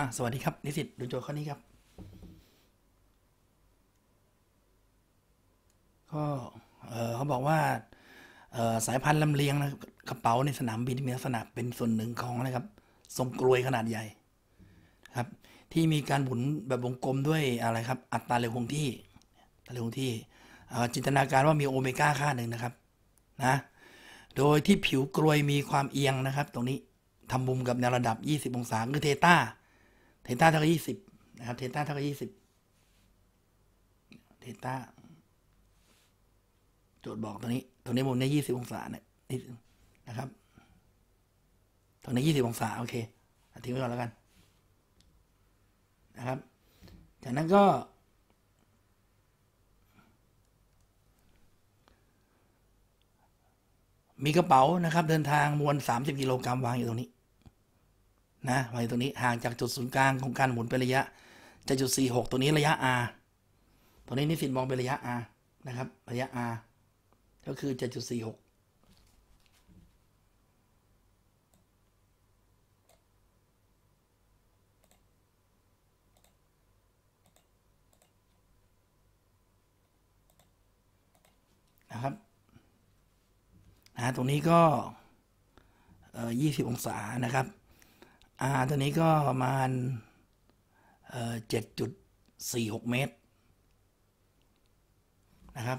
่ะสวัสดีครับ นิสิตดูโจทย์ข้อนี้ครับ ก็ เออเขาบอกว่า เออสายพันธุ์ลำเลียงนะกระเป๋าในสนามบินมีลักษณะเป็นส่วนหนึ่งของนะครับทรงกลวยขนาดใหญ่ครับ ที่มีการหมุนแบบวงกลมด้วยอะไรครับ อัตราเร็วคงที่อัตราเร็วคงที่จินตนาการว่ามีโอเมก้าค่าหนึ่งนะครับนะ โดยที่ผิวกลวยมีความเอียงนะครับตรงนี้ทำมุมกับแนวระดับ 20องศาคือเทต้าทต้าเท่ากับยี่สิบนะครับเทต้าเท่ากับยี่สิบเทต้าโจทย์บอกตรงนี้ตรงนี้มุมนี้ยี่สิบองศาเนี่ยนะครับ ตรงนี้ยี่สิบองศาโอเคทิ้งไว้ก่อนแล้วกันนะครับ จากนั้นก็ มีกระเป๋านะครับเดินทางมวล30กิโลกรัมวางอยู่ตรงนี้นะมาตรงนี้ห่างจากจุดศูนย์กลางของการหมุนเป็นระยะจะจุด46ตัวนี้ระยะ r ตัวนี้นิสิตมองเป็นระยะ r นะครับ ระยะ r ก็คือจุ่4 6 นะครับนะตรงนี้ก็ ยี่สิบองศานะครับ R ตัวนี้ก็ประมาณเจ็ดจุดสี่หกเมตร นะครับ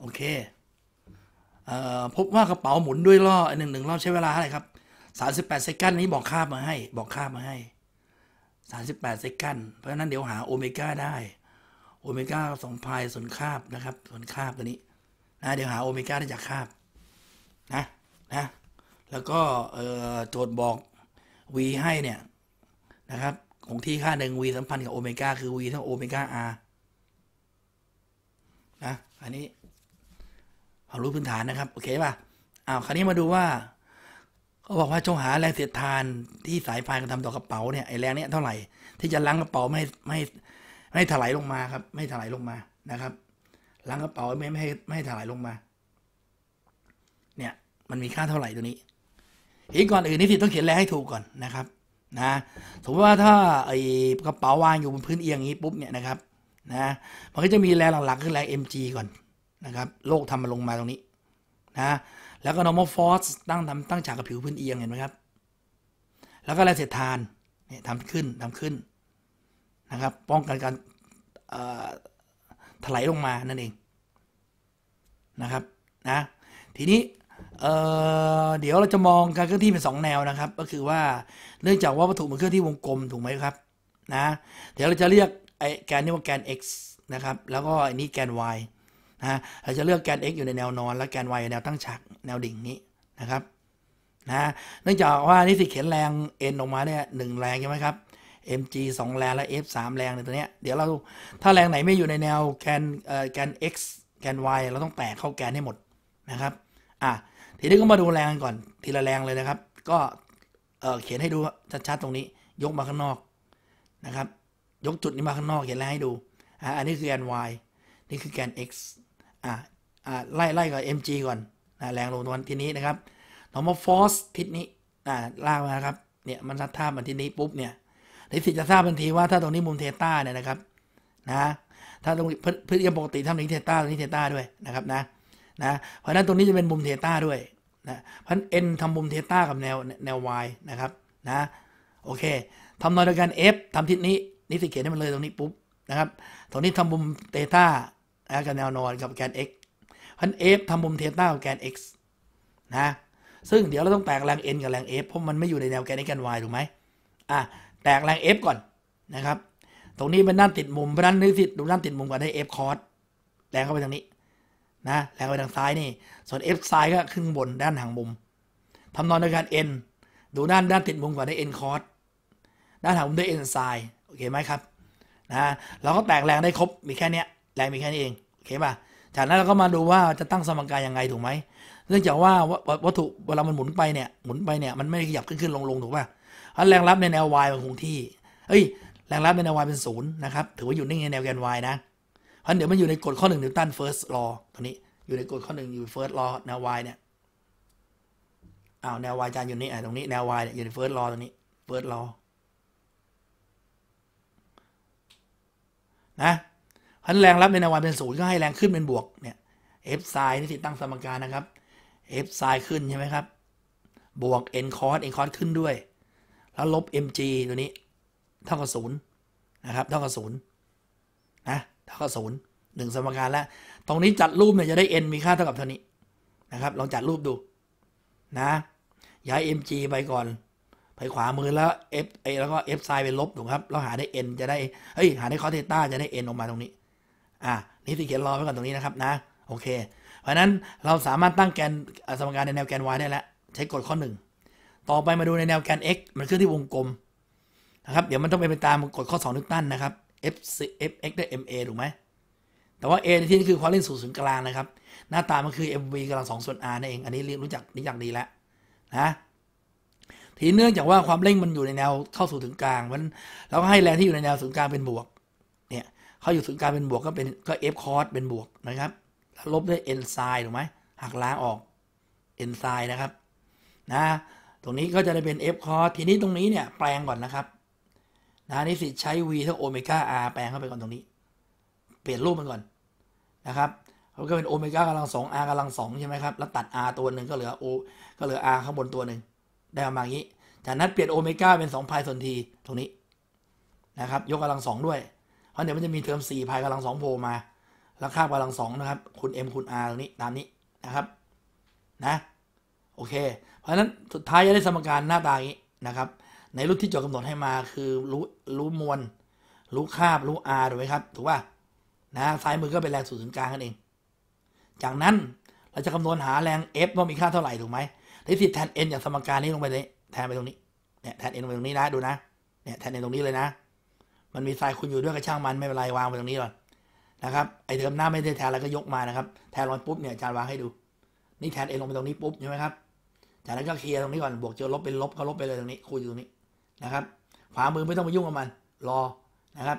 โอเค เอ่อ พบว่ากระเป๋าหมุนด้วยล่อหนึ่งหนึ่งรอบใช้เวลาอะไรครับ สามสิบแปดเซกันนี้บอกคาบมาให้ บอกคาบมาให้ สามสิบแปดเซกัน เพราะะนั้นเดี๋ยวหาโอเมก้าได้ โอเมก้าสองพายส่วนคาบนะครับ ส่วนคาบตัวนี้ นะเดี๋ยวหาโอเมก้าได้จากคาบ นะ นะ แล้วก็โจทย์บอก V ให้เนี่ย นะครับของที่ค่าหนึ่ง V สัมพันธ์กับโอเมก้าคือ V เท่าโอเมก้า R นะ อันนี้ความรู้พื้นฐานนะครับโอเคป่ะอ้าวคราวนี้มาดูว่าเขาบอกว่าจงหาแรงเสียดทานที่สายพานกระทำต่อกระเป๋าเนี่ยไอแรงเนี้ยเท่าไหร่ที่จะล้างกระเป๋าไม่ไม่ไม่ถลายลงมาครับไม่ถลายลงมานะครับล้างกระเป๋าไม่ไม่ให้ไม่ให้ถลายลงมา เนี่ย มันมีค่าเท่าไหร่ตัวนี้ทีก่อนอื่นนิสิตต้องเขียนแรงให้ถูกก่อนนะครับ นะสมมติว่าถ้าไอ้กระเป๋าวางอยู่บนพื้นเอียงนี้ปุ๊บเนี่ย นะครับนะมันก็จะมีแรงหลักๆคือแรง mg ก่อนนะครับ โลกทำมาลงมาตรงนี้ นะ แล้วก็ normal force ตั้งทำตั้งฉากกับผิวพื้นเอียงเห็นไหมครับ แล้วก็แรงเสียดทานเนี่ยทำขึ้นทำขึ้นนะครับ ป้องกันการถลายลงมานั่นเองนะครับ นะ ทีนี้เเดี๋ยวเราจะมองการเคลื่อนที่เป็น 2 แนวนะครับ ก็คือว่าเนื่องจากว่าวัตถุมันเคลื่อนที่วงกลมถูกไหมครับนะเดี๋ยวเราจะเรียกไอ้แกนนี้ว่าแกน x นะครับแล้วก็อันนี้แกน y นะเราจะเลือกแกน x อยู่ในแนวนอน และแกน y อยู่แนวตั้งฉากแนวดิ่งนี้นะครับนะเนื่องจากว่านี่สิเข็นแรง n ออกมาเนี่ยหแรงใช่ไหมครับ mg 2 แรงและ f 3แรงในตัวเนี้ยเดี๋ยวเราถ้าแรงไหนไม่อยู่ในแนวแกนแกน x แกน y เราต้องแตกเข้าแกนให้หมดนะครับอ่ะทีนี้ก็มาดูแรงกันก่อนทีละแรงเลยนะครับ ก็เขียนให้ดูชัดๆตรงนี้ ยกมาข้างนอกนะครับ ยกจุดนี้มาข้างนอกเขียนแรงให้ดูอ่อันนี้คือแกน y นี่คือแกน x อ่าอ่าไล่ไล่กับ mg ก่อนนะแรงลงตรงทีนี้นะครับเรามาฟ c สทิศนี้อ่าลากมาครับเนี่ยมันทัดท่ามันทิศนี้ปุ๊บเนี่ยทิศจะทราบทันทีว่าถ้าตรงนี้มุมเทต้าเนี่ยนะครับนะถ้าตรงพื้นที่ปกติทำนี้เทต้าตรงนี้เทต้าด้วยนะครับนะนะเพราะนั้นตรงนี้จะเป็นมุมเทต้าด้วยนะเพราะนั้น n ทำมุมเทต้ากับแนวแนว y นะครับ นะ โอเคทำนอนโดยกัน f ทำทิศนี้นี่สิเขียนให้มันเลยตรงนี้ปุ๊บ นะครับ ตรงนี้ทำมุมเทต้ากับแนวนอนกับแกน x เพราะนั้น f ทำมุมเทต้ากับแกน x นะ ซึ่งเดี๋ยวเราต้องแตกแรง n กับแรง f เพราะมันไม่อยู่ในแนวแกน x กัน y ถูกไหมอ่ะ แตกแรง f ก่อน นะครับ ตรงนี้เป็นด้านติดมุม เพราะนั้นนึกสิดูด้านติดมุมก่อนได้ f cos แรงเข้าไปทางนี้นะแล้วไปทางซ้ายนี่ส่วน F ซ้ายก็ขึ้นบนด้านหางมุม ทำนองในการ N ดูด้านด้านติดมุมก่อนได้ N cos ด้านหางมุมได้ N ไซ n ์โอเคไหมครับนะเราก็แตกแรงได้ครบ มีแค่นี้แรงมีแค่นี้เอง โอเคป่ะจากนั้นเราก็มาดูว่าจะตั้งสมการยังไงถูกไหมเนื่องจากว่าวัตถุเวลามันหมุนไปเนี่ยหมุนไปเนี่ยมันไม่ขยับขึ้นขึ้นลงลงถูกป่ะถ้าะแรงรับในแนว y มันคงที่ เอ้ยแรงรับในแนว y เป็นศูนย์นะครับถือว่าอยู่นิ่งในแนวแกน y นะเพราะเดี๋ยวมันอยู่ในกฎข้อหนึ่งนิวตันเฟิร์สลอตรงนี้อยู่ในกฎข้อหนึ่งอยู่เฟิร์สลอแนว y เนี่ยอ้าวแนว y จานอยู่นี่ไอ้ตรงนี้แนว y เนี่ยอยู่ในเฟิร์สลอตรงนี้เฟิร์สลอนะพันแรงรับในแนว y เป็นศูนย์ก็ให้แรงขึ้นเป็นบวกเนี่ย f ไซน์นี่ติดตั้งสมการนะครับ f ไซน์ขึ้นใช่ไหมครับ บวก n cos n cos ขึ้นด้วย แล้วลบ mg ตัวนี้ เท่ากับศูนย์นะครับ เท่ากับศูนย์เท่ากับศูนย์หนึ่งสมการแล้วตรงนี้จัดรูปเนี่ยจะได้ n มีค่าเท่ากับเท่านี้นะครับลองจัดรูปดู นะย้าย mg ไปก่อน ไปขวามือแล้ว f a อแล้วก็ f ไซ์เป็นลบถูกครับแล้วหาได้ n จะได้เฮ้ยหาได้คอสเทต้าจะได้ n ออกมาตรงนี้ อ่ะนี่ที่เขียนรอไว้ก่อนตรงนี้นะครับ นะ โอเค เพราะนั้นเราสามารถตั้งแกนสมการในแนวแกน y ได้แล้วใช้กฎข้อหนึ่งต่อไปมาดูในแนวแกน x มันเคลื่อนที่วงกลมนะครับเดี๋ยวมันต้องไปไปตามกฎข้อ2นิวตันนะครับ f f x ได้ m a ถูกไหมแต่ว่า a ในที่นี้คือความเล่นสูงศูนย์กลางนะครับหน้าตามันคือ m v กำลังสองส่วน r นั่นเอง อันนี้รู้จักรู้จักดีแล้วนะทีเนื่องจากว่าความเร่งมันอยู่ในแนวเข้าสู่ถึงกลางมันเราก็ให้แรงที่อยู่ในแนวศูนย์กลางเป็นบวกเนี่ยเขาอยู่ศูนย์กลางเป็นบวกก็เป็นก็ f cos เป็นบวกนะครับ ลบด้วย n sin ถูกไหมหักล้างออก n sin นะครับนะตรงนี้ก็จะได้เป็น f cos ทีนี้ตรงนี้เนี่ยแปลงก่อนนะครับนะนิสิตใช้ v เท่าโอเมก้า r แปลงเข้าไปก่อนตรงนี้ เปลี่ยนรูปมันก่อนนะครับเขาก็เป็นโอเมก้ากำลังสอง r กำลังสองใช่ไหมครับ แล้วตัด r ตัวหนึ่งก็เหลือ o ก็เหลือ r ข้างบนตัวหนึ่งได้ประมาณนี้ จากนั้นเปลี่ยนโอเมก้าเป็น 2 พายส่วนทีตรงนี้นะครับ ยกกำลังสองด้วยเพราะเดี๋ยวมันจะมีเทอม4พายกำลังสองโผล่มา แล้วค่ากำลังสองนะครับคูณ m คูณ r ตรงนี้ตามนี้นะครับ นะ โอเค เพราะฉะนั้นสุดท้ายจะได้สมการหน้าตาอย่างนี้นะครับในรุ่นที่โจทย์กำหนดให้มาคือรู้รู้มวล รู้คาบ รู้อาถูกไหมครับ ถูกป่ะนะซ้ายมือก็เป็นแรงสูตรศูนย์กลางนั่นเอง จากนั้นเราจะคำนวณหาแรง F ว่ามีค่าเท่าไหร่ ถูกไหมได้สิทแทน n ่างสมการนี้ลงไปเลยแทนไปตรงนี้เนี่ยแทน n ลงไปตรงนี้นะ ดูนะ เนี่ยแทน n ตรงนี้เลยนะ มันมีทรายคุณอยู่ด้วยกระช่างมันไม่เป็นไรวางไปตรงนี้ก่อนนะครับไอเทอมหน้าไม่ได้แทนแล้วก็ยกมานะครับ แทนร้อนปุ๊บเนี่ยอาจารย์วางให้ดู นี่แทน n ลงไปตรงนี้ปุ๊บใช่ไหมครับจากนั้นก็เคลียร์ตรงนี้ก่อนบวกเจอลบเป็นลบก็ลบไปเลยตรงนี้คูณอยู่ตรงนี้นะครับขวามือไม่ต้องไปยุ่งกับมัน รอนะครับ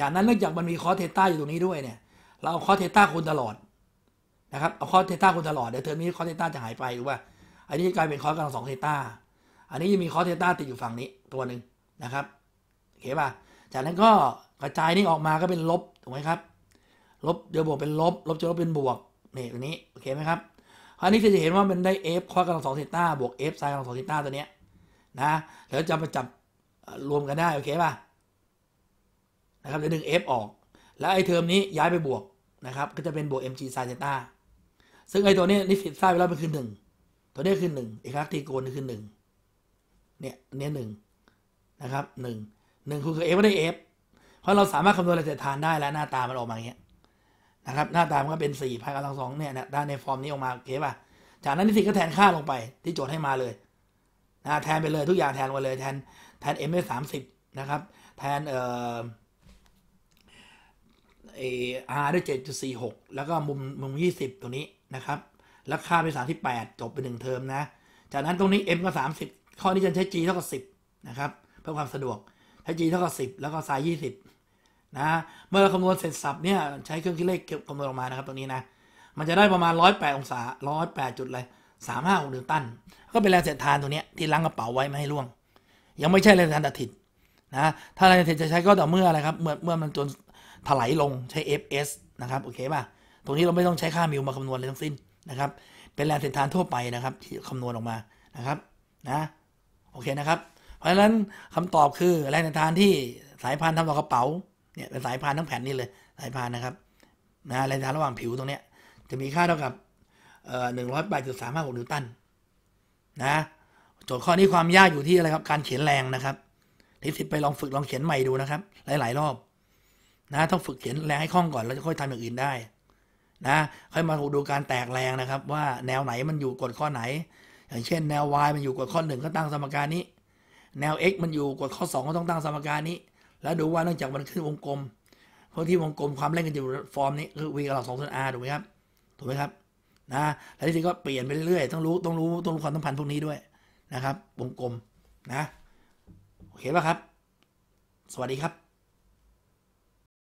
จากนั้นเนื่องจากมันมีคอเทต้าอยู่ตรงนี้ด้วยเนี่ยเราเอาคอเทต้าคูณตลอดนะครับเอาคอเทต้าคูณตลอดเดี๋ยวเทอมนี้คอเทต้าจะหายไปหรือว่า อันนี้กลายเป็นคอกำลังสองเทต้าอันนี้จะมีคอเทต้าติดอยู่ฝั่งนี้ตัวหนึ่งนะครับโอเคป่ะจากนั้นก็กระจายนี่ออกมาก็เป็นลบถูกไหมครับลบเดี๋ยวบวกเป็นลบ ลบจะลบเป็นบวกนี่ตรงนี้โอเคไหมครับอันนี้จะเห็นว่ามันได้ f คอกำลังสองเทต้าบวก f ไซน์กำลังสองเทต้าตัวเนี้ยนะแล้วจะมาจับรวมกันได้ โอเค ป่ะนะครับเดี๋ยวดึง f ออก แล้วไอ้เทอมนี้ย้ายไปบวกนะครับก็จะเป็นบวก mg sin เซต้าซึ่งไอ้ตัวนี้นิสิตทราบไปแล้วมันคือหนึ่งตัวนี้คือหนึ่งอีกครัตีโกนคือหนึ่งเนี่ย เนี่ยหนึ่งนะครับหนึ่งหนึ่งคูณกับ f ก็ได้ f เพราะเราสามารถคำนวณอะไรแต่ทานได้แล้วหน้าตามันออกมาอย่างเงี้ยนะครับ หน้าตามันก็เป็น4พายกำลังสองเนี่ยนะได้ในฟอร์มนี้ออกมาโอเคป่ะจากนั้นนิสิตก็แทนค่าลงไป ที่โจทย์ให้มาเลยนะแทนไปเลยทุกอย่างแทนมปเลยแทนแทน m อสามสิบนะครับ แทนเออเอาร์ด้วยเจ็ดจุดสี่หกแล้วก็มุมมุมยี่สิบตรงนี้นะครับแล้วค่าเป็นสามสิบแปดจบไปหนึ่งเทอมนะจากนั้นตรงนี้ m ก็สามสิบข้อนี้จะใช้ g เท่ากับสิบนะครับเพื่อความสะดวกใช้ g เท่ากับสิบแล้วก็ไซยี่สิบนะ เมื่อเราคำนวณเสร็จสับเนี่ยใช้เครื่องคิดเลขคำนวณออกมานะครับ ตรงนี้นะมันจะได้ประมาณร้อยแปดองศาร้อยแปดจุดเลยสามห้าหกนิวตันก็เป็นแรงเสียดทานตัวเนี้ยที่ล้างกระเป๋าไว้ไม่ให้ร่วง ยังไม่ใช่แรงทานตัดถิตนะ ถ้าแรงเสียดทานจะใช้ก็ต่อเมื่ออะไรครับ เมื่อเมื่อมันจนถลายลงใช้ fs นะครับโอเคป่ะ ตรงนี้เราไม่ต้องใช้ค่ามิวมาคำนวณเลยทั้งสิ้นนะครับเป็นแรงเสียดทานทั่วไปนะครับ ที่คำนวณออกมานะครับนะโอเคนะครับ เพราะฉะนั้นคำตอบคือ แรงเสียดทานที่สายพานทำต่อกระเป๋าเนี่ยเป็นสายพานทั้งแผ่นนี้เลย สายพานนะครับนะแรงเสียดทานระหว่างผิวตรงเนี้ยจะมีค่าเท่ากับหนึ่งร้อยแปดจุดสามห้าหกนิวตัน นะโจทย์ข้อนี้ความยากอยู่ที่อะไรครับ การเขียนแรงนะครับทิสิไปลองฝึกลองเขียนใหม่ดูนะครับ หลาย ๆ รอบ นะต้องฝึกเขียนแรงให้คล่องก่อนแล้วจะค่อยทำอย่างอื่นได้ นะ ค่อยมาดูการแตกแรงนะครับ ว่าแนวไหนมันอยู่กดข้อไหน อย่างเช่น แนว y มันอยู่กดข้อหนึ่งก็ตั้งสมการนี้แนว x มันอยู่กดข้อสองก็ต้องตั้งสมการนี้ แล้วดูว่าเนื่องจากมันขึ้นวงกลมเพราะที่วงกลมความเร่งกันอยู่ฟอร์มนี้ คือ v กับหลักสองส่วน r ถูกไหมครับถูกไหมครับนะแล้วทีนี้ก็เปลี่ยนไปเรื่อยๆต้องรู้ต้องรู้ต้องรู้ความสัมพันธ์พวกนี้ด้วยนะครับ วงกลมนะ โอเคป่ะครับ สวัสดีครับ